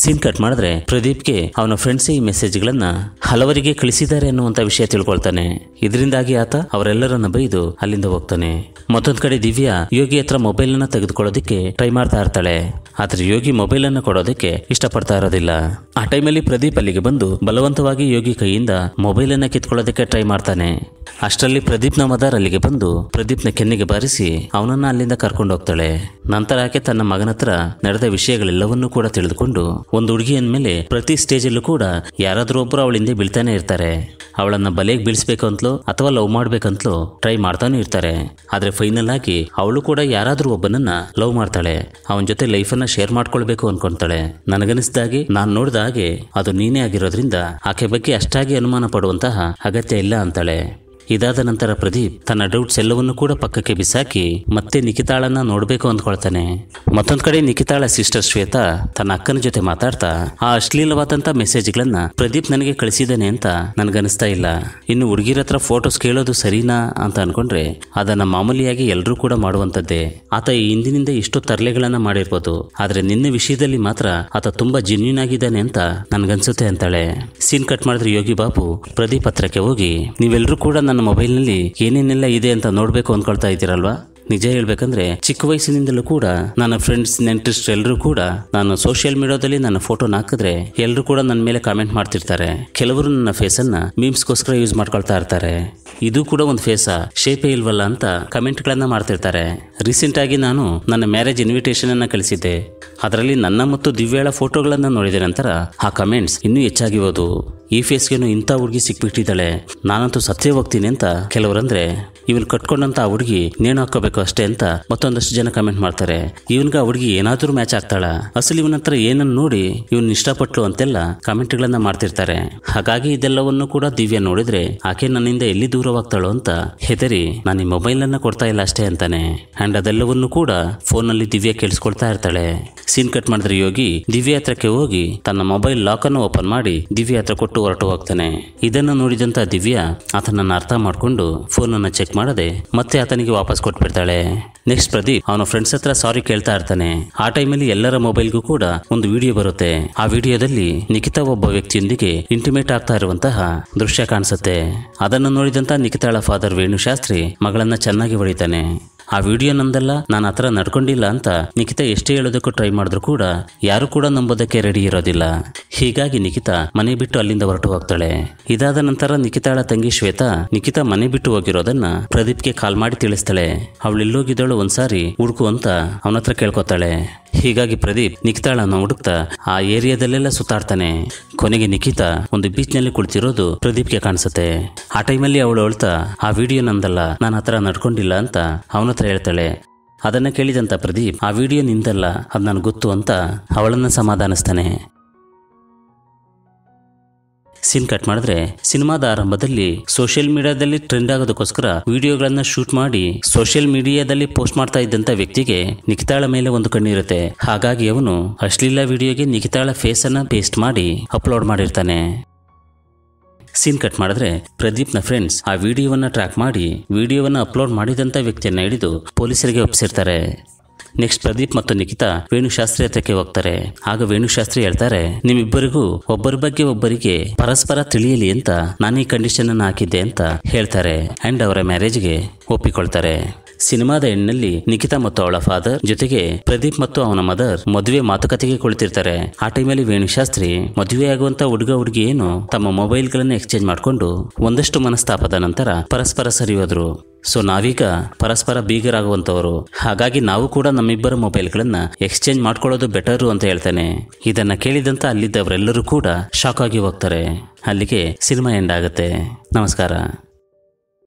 ಸೀನ್ ಕಟ್ ಮಾಡಿದ್ರೆ ಪ್ರದೀಪ್ಗೆ ಅವನ ಫ್ರೆಂಡ್ಸ್ ಈ ಮೆಸೇಜ್ಗಳನ್ನ ಹಲವರಿಗೆ ಕಳಿಸಿದ್ದಾರೆ ಅನ್ನುವಂಥ ವಿಷಯ ತಿಳ್ಕೊಳ್ತಾನೆ ಇದರಿಂದಾಗಿ ಆತ ಅವರೆಲ್ಲರನ್ನ ಬೈದು ಅಲ್ಲಿಂದ ಹೋಗ್ತಾನೆ ಮತ್ತೊಂದು ಕಡೆ ದಿವ್ಯಾ ಯೋಗಿ ಹತ್ರ ಮೊಬೈಲ್ ಅನ್ನ ತೆಗೆದುಕೊಳ್ಳೋದಕ್ಕೆ ಟ್ರೈ ಮಾಡ್ತಾ ಇರ್ತಾಳೆ ಆದ್ರೆ ಯೋಗಿ ಮೊಬೈಲ್ ಅನ್ನ ಕೊಡೋದಕ್ಕೆ ಇಷ್ಟಪಡ್ತಾ ಇರೋದಿಲ್ಲ ಆ ಟೈಮಲ್ಲಿ ಪ್ರದೀಪ್ ಅಲ್ಲಿಗೆ ಬಂದು ಬಲವಂತವಾಗಿ ಯೋಗಿ ಕೈಯಿಂದ ಮೊಬೈಲ್ ಅನ್ನ ಕಿತ್ಕೊಳ್ಳೋದಕ್ಕೆ ಟ್ರೈ ಮಾಡ್ತಾನೆ ಅಷ್ಟರಲ್ಲಿ ಪ್ರದೀಪ್ನ ಮದರ್ ಅಲ್ಲಿಗೆ ಬಂದು ಪ್ರದೀಪ್ನ ಕೆನ್ನೆಗೆ ಬಾರಿಸಿ ಅವನನ್ನ ಅಲ್ಲಿಂದ ಕರ್ಕೊಂಡು ಹೋಗ್ತಾಳೆ ನಂತರ ಆಕೆ ತನ್ನ ಮಗನ ಹತ್ರ ನಡೆದ ವಿಷಯಗಳೆಲ್ಲವನ್ನೂ ಕೂಡ ತಿಳಿದುಕೊಂಡು ಒಂದು ಹುಡುಗಿ ಅಂದಮೇಲೆ ಪ್ರತಿ ಸ್ಟೇಜಲ್ಲೂ ಕೂಡ ಯಾರಾದರೂ ಒಬ್ಬರು ಹಿಂದೆ ಬೀಳ್ತಾನೆ ಇರ್ತಾರೆ ಅವಳನ್ನ ಬಲೆಗೆ ಬೀಳಿಸಬೇಕು ಅಂತಲೋ ಅಥವಾ ಲವ್ ಮಾಡ್ಬೇಕಂತಲೋ ಟ್ರೈ ಮಾಡ್ತಾನೂ ಇರ್ತಾರೆ ಆದರೆ ಫೈನಲ್ ಆಗಿ ಅವಳು ಕೂಡ ಯಾರಾದರೂ ಒಬ್ಬನನ್ನ ಲವ್ ಮಾಡ್ತಾಳೆ ಅವನ ಜೊತೆ ಲೈಫನ್ನು ಶೇರ್ ಮಾಡ್ಕೊಳ್ಬೇಕು ಅನ್ಕೊಂತಾಳೆ ನನಗನಿಸ್ದಾಗೆ ನಾನು ನೋಡಿದ ಹಾಗೆ ಅದು ನೀನೇ ಆಗಿರೋದ್ರಿಂದ ಆಕೆ ಬಗ್ಗೆ ಅಷ್ಟಾಗಿ ಅನುಮಾನ ಪಡುವಂತಹ ಅಗತ್ಯ ಇಲ್ಲ ಅಂತಾಳೆ ಇದಾದ ನಂತರ ಪ್ರದೀಪ್ ತನ್ನ ಡೌಟ್ಸ್ ಎಲ್ಲವನ್ನೂ ಕೂಡ ಪಕ್ಕಕ್ಕೆ ಬಿಸಾಕಿ ಮತ್ತೆ ನಿಖಿತಾಳನ್ನ ನೋಡಬೇಕು ಅಂದ್ಕೊಳ್ತಾನೆ ಮತ್ತೊಂದ್ ಕಡೆ ನಿಖಿತಾಳ ಸಿಸ್ಟರ್ ಶ್ವೇತಾ ತನ್ನ ಅಕ್ಕನ ಜೊತೆ ಮಾತಾಡ್ತಾ ಆ ಅಶ್ಲೀಲವಾದಂತ ಗಳನ್ನ ಪ್ರದೀಪ್ ನನಗೆ ಕಳಿಸಿದ್ದಾನೆ ಅಂತ ನನ್ಗನಿಸ್ತಾ ಇಲ್ಲ ಇನ್ನು ಹುಡುಗಿರ ಹತ್ರ ಫೋಟೋಸ್ ಕೇಳೋದು ಸರಿನಾ ಅಂತ ಅನ್ಕೊಂಡ್ರೆ ಅದನ್ನ ಮಾಮೂಲಿಯಾಗಿ ಎಲ್ಲರೂ ಕೂಡ ಮಾಡುವಂತದ್ದೇ ಆತ ಈ ಹಿಂದಿನಿಂದ ಇಷ್ಟು ತರಲೆಗಳನ್ನ ಮಾಡಿರ್ಬೋದು ಆದ್ರೆ ನಿನ್ನೆ ವಿಷಯದಲ್ಲಿ ಮಾತ್ರ ಆತ ತುಂಬಾ ಜೆನ್ಯೂನ್ ಆಗಿದ್ದಾನೆ ಅಂತ ನನ್ಗನ್ಸುತ್ತೆ ಅಂತಾಳೆ ಸೀನ್ ಕಟ್ ಮಾಡಿದ್ರೆ ಯೋಗಿ ಬಾಬು ಪ್ರದೀಪ್ ಹತ್ರಕ್ಕೆ ಹೋಗಿ ನೀವೆಲ್ಲರೂ ಕೂಡ ನನ್ನ ಮೊಬೈಲ್ನಲ್ಲಿ ಏನೇನೆಲ್ಲ ಇದೆ ಅಂತ ನೋಡಬೇಕು ಅಂದ್ಕೊಳ್ತಾ ಇದ್ದೀರಲ್ವಾ ನಿಜ ಹೇಳ್ಬೇಕಂದ್ರೆ ಚಿಕ್ಕ ವಯಸ್ಸಿನಿಂದಲೂ ಕೂಡ ನನ್ನ ಫ್ರೆಂಡ್ಸ್ ನೆಂಟ್ರಿಸ್ಟ್ ಎಲ್ಲರೂ ಕೂಡ ನಾನು ಸೋಷಿಯಲ್ ಮೀಡಿಯಾದಲ್ಲಿ ನನ್ನ ಫೋಟೋನ ಹಾಕಿದ್ರೆ ಎಲ್ಲರೂ ಕೂಡ ನನ್ನ ಮೇಲೆ ಕಾಮೆಂಟ್ ಮಾಡ್ತಿರ್ತಾರೆ ಕೆಲವರು ನನ್ನ ಫೇಸ್ ಅನ್ನ ಮೀಮ್ಸ್ಗೋಸ್ಕರ ಯೂಸ್ ಮಾಡ್ಕೊಳ್ತಾ ಇರ್ತಾರೆ ಇದು ಕೂಡ ಒಂದು ಫೇಸಾ ಶೇಪೇ ಇಲ್ವಲ್ಲ ಅಂತ ಕಮೆಂಟ್ ಗಳನ್ನ ಮಾಡ್ತಿರ್ತಾರೆ ರೀಸೆಂಟ್ ಆಗಿ ನಾನು ನನ್ನ ಮ್ಯಾರೇಜ್ ಇನ್ವಿಟೇಷನ್ ಅನ್ನ ಕಳಿಸಿದ್ದೆ ಅದರಲ್ಲಿ ನನ್ನ ಮತ್ತು ದಿವ್ಯಾಳ ಫೋಟೋಗಳನ್ನ ನೋಡಿದ ನಂತರ ಆ ಕಮೆಂಟ್ಸ್ ಇನ್ನೂ ಹೆಚ್ಚಾಗಿರೋದು ಈ ಫೇಸ್ಗೇನು ಇಂಥ ಹುಡುಗಿ ಸಿಕ್ಬಿಟ್ಟಿದ್ದಾಳೆ ನಾನಂತೂ ಸತ್ಯ ಹೋಗ್ತೀನಿ ಅಂತ ಕೆಲವರಂದ್ರೆ ಇವನ್ ಕಟ್ಕೊಂಡಂತ ಆ ಹುಡುಗಿ ನೇಣು ಹಾಕೋಬೇಕು ಅಷ್ಟೇ ಅಂತ ಮತ್ತೊಂದಷ್ಟು ಜನ ಕಮೆಂಟ್ ಮಾಡ್ತಾರೆ ಇವನ್ಗ ಹುಡುಗಿ ಏನಾದರೂ ಮ್ಯಾಚ್ ಆಗ್ತಾಳ ಅಸಲು ಇವನ ಹತ್ರ ಏನನ್ನ ನೋಡಿ ಇವನ್ ಇಷ್ಟಪಟ್ಲು ಅಂತೆಲ್ಲ ಕಮೆಂಟ್ ಗಳನ್ನ ಮಾಡ್ತಿರ್ತಾರೆ ಹಾಗಾಗಿ ಇದೆಲ್ಲವನ್ನು ಕೂಡ ದಿವ್ಯ ನೋಡಿದ್ರೆ ಆಕೆ ನನ್ನಿಂದ ಎಲ್ಲಿ ದೂರವಾಗ್ತಾಳೋ ಅಂತ ಹೆದರಿ ನಾನು ಈ ಮೊಬೈಲ್ ಅನ್ನ ಕೊಡ್ತಾ ಇಲ್ಲ ಅಷ್ಟೇ ಅಂತಾನೆ ಅಂಡ್ ಅದೆಲ್ಲವನ್ನು ಕೂಡ ಫೋನ್ ನಲ್ಲಿ ದಿವ್ಯಾ ಕೇಳಿಸ್ಕೊಳ್ತಾ ಇರ್ತಾಳೆ ಸೀನ್ ಕಟ್ ಮಾಡಿದ್ರೆ ಯೋಗಿ ದಿವ್ಯ ಹತ್ರಕ್ಕೆ ಹೋಗಿ ತನ್ನ ಮೊಬೈಲ್ ಲಾಕ್ ಅನ್ನು ಓಪನ್ ಮಾಡಿ ದಿವ್ಯಾ ಹತ್ರ ಕೊಟ್ಟು ಹೊರಟು ಹೋಗ್ತಾನೆ ಇದನ್ನು ನೋಡಿದಂತ ದಿವ್ಯಾ ಆತನನ್ನ ಅರ್ಥ ಮಾಡಿಕೊಂಡು ಫೋನನ್ನು ಚೆಕ್ ಮಾಡದೆ ಮತ್ತೆ ಆತನಿಗೆ ವಾಪಸ್ ಕೊಟ್ಬಿಡ್ತಾಳೆ ನೆಕ್ಸ್ಟ್ ಪ್ರದೀಪ್ ಅವನ ಫ್ರೆಂಡ್ಸ್ ಹತ್ರ ಸಾರಿ ಕೇಳ್ತಾ ಇರ್ತಾನೆ ಆ ಟೈಮಲ್ಲಿ ಎಲ್ಲರ ಮೊಬೈಲ್ಗೂ ಕೂಡ ಒಂದು ವಿಡಿಯೋ ಬರುತ್ತೆ ಆ ವಿಡಿಯೋದಲ್ಲಿ ನಿಖಿತಾ ಒಬ್ಬ ವ್ಯಕ್ತಿಯೊಂದಿಗೆ ಇಂಟಿಮೇಟ್ ಆಗ್ತಾ ಇರುವಂತಹ ದೃಶ್ಯ ಕಾಣಿಸುತ್ತೆ ಅದನ್ನು ನೋಡಿದಂತ ನಿಖಿತಾಳ ಫಾದರ್ ವೇಣು ಶಾಸ್ತ್ರಿ ಮಗಳನ್ನ ಚೆನ್ನಾಗಿ ಹೊಡಿತಾನೆ ಆ ವಿಡಿಯೋ ನಂದಲ್ಲ ನಾನು ಹತ್ರ ನಡ್ಕೊಂಡಿಲ್ಲ ಅಂತ ನಿಖಿತಾ ಎಷ್ಟೇ ಹೇಳೋದಕ್ಕೂ ಟ್ರೈ ಮಾಡಿದ್ರು ಕೂಡ ಯಾರು ಕೂಡ ನಂಬೋದಕ್ಕೆ ರೆಡಿ ಇರೋದಿಲ್ಲ ಹೀಗಾಗಿ ನಿಖಿತಾ ಮನೆ ಬಿಟ್ಟು ಅಲ್ಲಿಂದ ಹೊರಟು ಹೋಗ್ತಾಳೆ ಇದಾದ ನಂತರ ನಿಖಿತಾಳ ತಂಗಿ ಶ್ವೇತಾ ನಿಖಿತಾ ಮನೆ ಬಿಟ್ಟು ಹೋಗಿರೋದನ್ನ ಪ್ರದೀಪ್ಗೆ ಕಾಲ್ ಮಾಡಿ ತಿಳಿಸ್ತಾಳೆ ಅವಳೆಲ್ಲೋಗಿದ್ದಾಳು ಒಂದ್ಸಾರಿ ಹುಡುಕು ಅಂತ ಅವನ ಹತ್ರ ಕೇಳ್ಕೊತಾಳೆ ಹೀಗಾಗಿ ಪ್ರದೀಪ್ ನಿಖಿತಾಳನ್ನ ಹುಡುಕ್ತಾ ಆ ಏರಿಯಾದಲ್ಲೆಲ್ಲ ಸುತ್ತಾಡ್ತಾನೆ ಕೊನೆಗೆ ನಿಖಿತಾ ಒಂದು ಬೀಚ್ ನಲ್ಲಿ ಕುಳಿತಿರೋದು ಪ್ರದೀಪ್ಗೆ ಕಾಣಿಸುತ್ತೆ ಆ ಟೈಮಲ್ಲಿ ಅವಳು ಅಳ್ತಾ ಆ ವಿಡಿಯೋ ನಂದಲ್ಲ ನಾನು ಹತ್ರ ನಡ್ಕೊಂಡಿಲ್ಲ ಅಂತ ಅವನ ಹೇಳ್ತಾಳೆ ಅದನ್ನು ಕೇಳಿದಂತ ಪ್ರದೀಪ್ ಆ ವಿಡಿಯೋ ನಿಂತಲ್ಲ ಅದು ನನಗೆ ಗೊತ್ತು ಅಂತ ಅವಳನ್ನು ಸಮಾಧಾನಿಸ್ತಾನೆ ಸೀನ್ ಕಟ್ ಮಾಡಿದ್ರೆ ಸಿನಿಮಾದ ಆರಂಭದಲ್ಲಿ ಸೋಷಿಯಲ್ ಮೀಡಿಯಾದಲ್ಲಿ ಟ್ರೆಂಡ್ ಆಗೋದಕ್ಕೋಸ್ಕರ ವಿಡಿಯೋಗಳನ್ನ ಶೂಟ್ ಮಾಡಿ ಸೋಷಿಯಲ್ ಮೀಡಿಯಾದಲ್ಲಿ ಪೋಸ್ಟ್ ಮಾಡ್ತಾ ಇದ್ದಂಥ ವ್ಯಕ್ತಿಗೆ ನಿಖಿತಾಳ ಮೇಲೆ ಒಂದು ಕಣ್ಣಿರುತ್ತೆ ಹಾಗಾಗಿ ಅವನು ಅಶ್ಲೀಲ ವಿಡಿಯೋಗೆ ನಿಖಿತಾಳ ಫೇಸ್ ಅನ್ನ ಪೇಸ್ಟ್ ಮಾಡಿ ಅಪ್ಲೋಡ್ ಮಾಡಿರ್ತಾನೆ ಸೀನ್ ಕಟ್ ಮಾಡಿದ್ರೆ ಪ್ರದೀಪ್ನ ಫ್ರೆಂಡ್ಸ್ ಆ ವಿಡಿಯೋವನ್ನು ಟ್ರ್ಯಾಕ್ ಮಾಡಿ ವಿಡಿಯೋವನ್ನು ಅಪ್ಲೋಡ್ ಮಾಡಿದಂಥ ವ್ಯಕ್ತಿಯನ್ನು ಹಿಡಿದು ಪೊಲೀಸರಿಗೆ ಒಪ್ಪಿಸಿರ್ತಾರೆ ನೆಕ್ಸ್ಟ್ ಪ್ರದೀಪ್ ಮತ್ತು ನಿಖಿತಾ ವೇಣುಶಾಸ್ತ್ರಿ ಹತ್ರಕ್ಕೆ ಹೋಗ್ತಾರೆ ಆಗ ವೇಣುಶಾಸ್ತ್ರಿ ಹೇಳ್ತಾರೆ ನಿಮ್ಮಿಬ್ಬರಿಗೂ ಒಬ್ಬರ ಬಗ್ಗೆ ಒಬ್ಬರಿಗೆ ಪರಸ್ಪರ ತಿಳಿಯಲಿ ಅಂತ ನಾನು ಈ ಕಂಡೀಷನ್ ಅನ್ನು ಹಾಕಿದ್ದೆ ಅಂತ ಹೇಳ್ತಾರೆ ಅಂಡ್ ಅವರ ಮ್ಯಾರೇಜ್ಗೆ ಒಪ್ಪಿಕೊಳ್ತಾರೆ ಸಿನಿಮಾದ ಎಣ್ಣಲ್ಲಿ ನಿಖಿತಾ ಮತ್ತು ಅವಳ ಫಾದರ್ ಜೊತೆಗೆ ಪ್ರದೀಪ್ ಮತ್ತು ಅವನ ಮದರ್ ಮದುವೆ ಮಾತುಕತೆಗೆ ಕುಳಿತಿರ್ತಾರೆ ಆ ಟೈಮಲ್ಲಿ ವೇಣುಶಾಸ್ತ್ರಿ ಮದುವೆಯಾಗುವಂತ ಹುಡುಗ ಹುಡುಗಿ ತಮ್ಮ ಮೊಬೈಲ್ ಎಕ್ಸ್ಚೇಂಜ್ ಮಾಡಿಕೊಂಡು ಒಂದಷ್ಟು ಮನಸ್ತಾಪದ ನಂತರ ಪರಸ್ಪರ ಸರಿಯೋದ್ರು ಸೊ ನಾವೀಗ ಪರಸ್ಪರ ಬೀಗರಾಗುವಂತವರು ಹಾಗಾಗಿ ನಾವು ಕೂಡ ನಮ್ಮಿಬ್ಬರ ಮೊಬೈಲ್ಗಳನ್ನ ಎಕ್ಸ್ಚೇಂಜ್ ಮಾಡ್ಕೊಳ್ಳೋದು ಬೆಟರು ಅಂತ ಹೇಳ್ತಾನೆ ಇದನ್ನ ಕೇಳಿದಂತ ಅಲ್ಲಿದ್ದವರೆಲ್ಲರೂ ಕೂಡ ಶಾಕ್ ಆಗಿ ಹೋಗ್ತಾರೆ ಅಲ್ಲಿಗೆ ಸಿನಿಮಾ ಎಂಡ್ ಆಗುತ್ತೆ ನಮಸ್ಕಾರ